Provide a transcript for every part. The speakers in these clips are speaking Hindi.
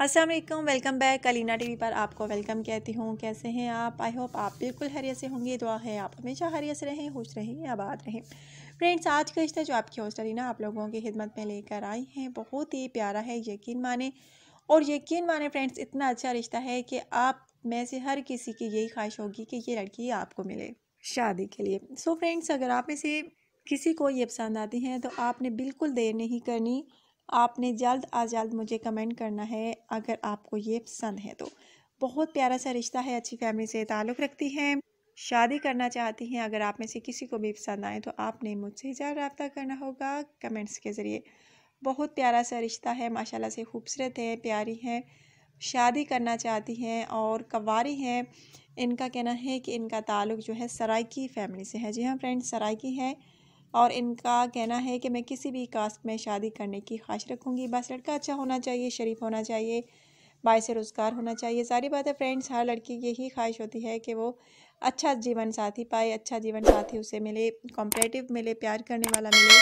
अस्सलाम वालेकुम वेलकम बैक अलीना टीवी पर आपको वेलकम कहती हूँ कैसे हैं आप आई होप आप बिल्कुल हरिया से होंगे दुआ है आप हमेशा हरिया से रहें खुश रहें आबाद रहें फ्रेंड्स आज का रिश्ता जो आपकी होस्ट अलीना आप लोगों की खिदमत में लेकर आई हैं बहुत ही प्यारा है यकीन माने और यकीन माने फ्रेंड्स इतना अच्छा रिश्ता है कि आप में से हर किसी की यही ख्वाहिश होगी कि ये लड़की आपको मिले शादी के लिए सो so फ्रेंड्स अगर आप में से किसी को ये पसंद आती हैं तो आपने बिल्कुल देर नहीं करनी आपने जल्द आज जल्द मुझे कमेंट करना है अगर आपको ये पसंद है तो बहुत प्यारा सा रिश्ता है अच्छी फैमिली से ताल्लुक़ रखती हैं शादी करना चाहती हैं अगर आप में से किसी को भी पसंद आए तो आपने मुझसे ज्यादा रबता करना होगा कमेंट्स के ज़रिए बहुत प्यारा सा रिश्ता है माशाल्लाह से खूबसूरत है प्यारी हैं शादी करना चाहती हैं और कवारी हैं इनका कहना है कि इनका ताल्लुक जो है सराइकी फैमिली से है जी हाँ फ्रेंड सराइकी हैं और इनका कहना है कि मैं किसी भी कास्ट में शादी करने की ख्वाहिश रखूँगी बस लड़का अच्छा होना चाहिए शरीफ होना चाहिए से रोज़गार होना चाहिए सारी बात है फ्रेंड्स हर लड़की की यही ख्वाहिश होती है कि वो अच्छा जीवन साथी पाए अच्छा जीवन साथी उसे मिले कॉम्पटेटिव मिले प्यार करने वाला मिले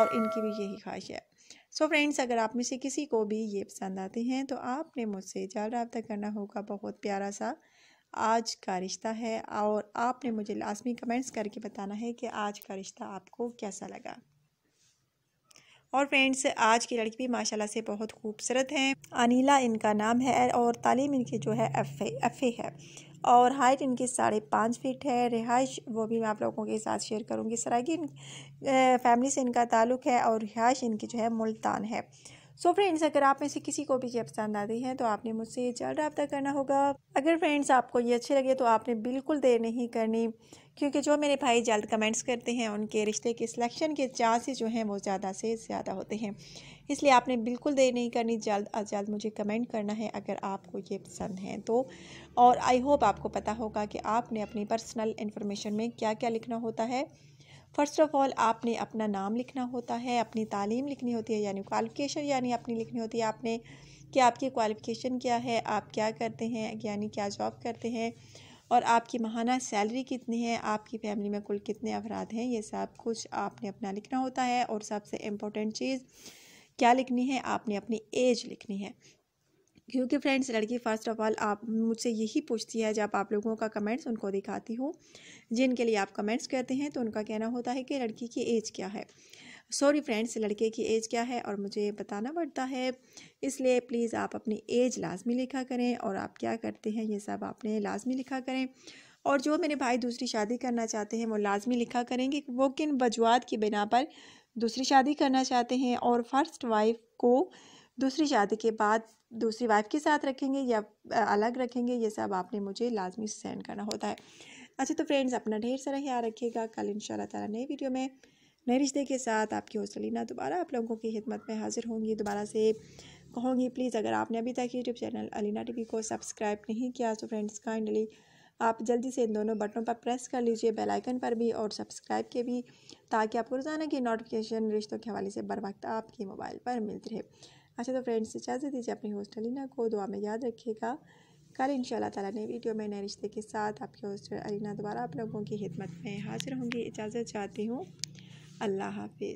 और इनकी भी यही ख्वाहिश है सो so फ्रेंड्स अगर आप में से किसी को भी ये पसंद आते हैं तो आपने मुझसे जाल रबा करना होगा बहुत प्यारा सा आज का रिश्ता है और आपने मुझे लाजमी कमेंट्स करके बताना है कि आज का रिश्ता आपको कैसा लगा और फ्रेंड्स आज की लड़की भी माशाल्लाह से बहुत खूबसूरत हैं अनिला इनका नाम है और तालीम इनकी जो है एफ़ एफ़ है और हाइट इनकी साढ़े पाँच फीट है रिहाइश वो भी मैं आप लोगों के साथ शेयर करूँगी सरागी फैमिली से इनका ताल्लुक़ है और रिहाइश इनकी जो है मुल्तान है सो so फ्रेंड्स अगर आप में से किसी को भी ये पसंद आती है तो आपने मुझसे ये जल्द रब्ता करना होगा अगर फ्रेंड्स आपको ये अच्छे लगे तो आपने बिल्कुल देर नहीं करनी क्योंकि जो मेरे भाई जल्द कमेंट्स करते हैं उनके रिश्ते के सिलेक्शन के चांसेस जो हैं वो ज़्यादा से ज़्यादा होते हैं इसलिए आपने बिल्कुल देर नहीं करनी जल्द अज जल्द मुझे कमेंट करना है अगर आपको ये पसंद है तो और आई होप आपको पता होगा कि आपने अपनी पर्सनल इन्फॉर्मेशन में क्या क्या लिखना होता है फ़र्स्ट ऑफ़ ऑल आपने अपना नाम लिखना होता है अपनी तालीम लिखनी होती है यानी क्वालिफ़िकेशन यानी अपनी लिखनी होती है आपने कि आपकी क्वालिफ़िकेशन क्या है आप क्या करते हैं यानी क्या जॉब करते हैं और आपकी महाना सैलरी कितनी है आपकी फैमिली में कुल कितने अफराद हैं ये सब कुछ आपने अपना लिखना होता है और सबसे इम्पोर्टेंट चीज़ क्या लिखनी है आपने अपनी एज लिखनी है क्योंकि फ्रेंड्स लड़की फ़र्स्ट ऑफ ऑल आप मुझसे यही पूछती है जब आप लोगों का कमेंट्स उनको दिखाती हूँ जिनके लिए आप कमेंट्स करते हैं तो उनका कहना होता है कि लड़की की एज क्या है सॉरी फ्रेंड्स लड़के की एज क्या है और मुझे बताना पड़ता है इसलिए प्लीज़ आप अपनी एज लाजमी लिखा करें और आप क्या करते हैं ये सब आपने लाजमी लिखा करें और जो मेरे भाई दूसरी शादी करना चाहते हैं वो लाजमी लिखा करेंगे वो किन वजूहत की बिना पर दूसरी शादी करना चाहते हैं और फर्स्ट वाइफ को दूसरी शादी के बाद दूसरी वाइफ के साथ रखेंगे या अलग रखेंगे ये सब आपने मुझे लाजमी सेंड करना होता है अच्छा तो फ्रेंड्स अपना ढेर सारा ख्याल रखिएगा कल इन ताला नई वीडियो में नए रिश्ते के साथ आपकी हौसलीना दोबारा आप लोगों की खिदमत में हाजिर होंगी दोबारा से कहूँगी प्लीज़ अगर आपने अभी तक यूट्यूब चैनल अलीना टीवी को सब्सक्राइब नहीं किया तो फ्रेंड्स काइंडली आप जल्दी से इन दोनों बटनों पर प्रेस कर लीजिए बेल आइकन पर भी और सब्सक्राइब के भी ताकि आपको रोज़ाना की नोटिफिकेशन रिश्तों के हवाले से बर वक्त आपके मोबाइल पर मिलती रहे अच्छा तो फ्रेंड्स इजाज़त दीजिए अपनी होस्ट अलीना को दुआ में याद रखिएगा कल इन तला नई वीडियो में नए रिश्ते के साथ आपके होस्ट अलीना दोबारा आप लोगों की खिदमत में हाजिर होंगी इजाज़त चाहती हूँ अल्लाह हाफि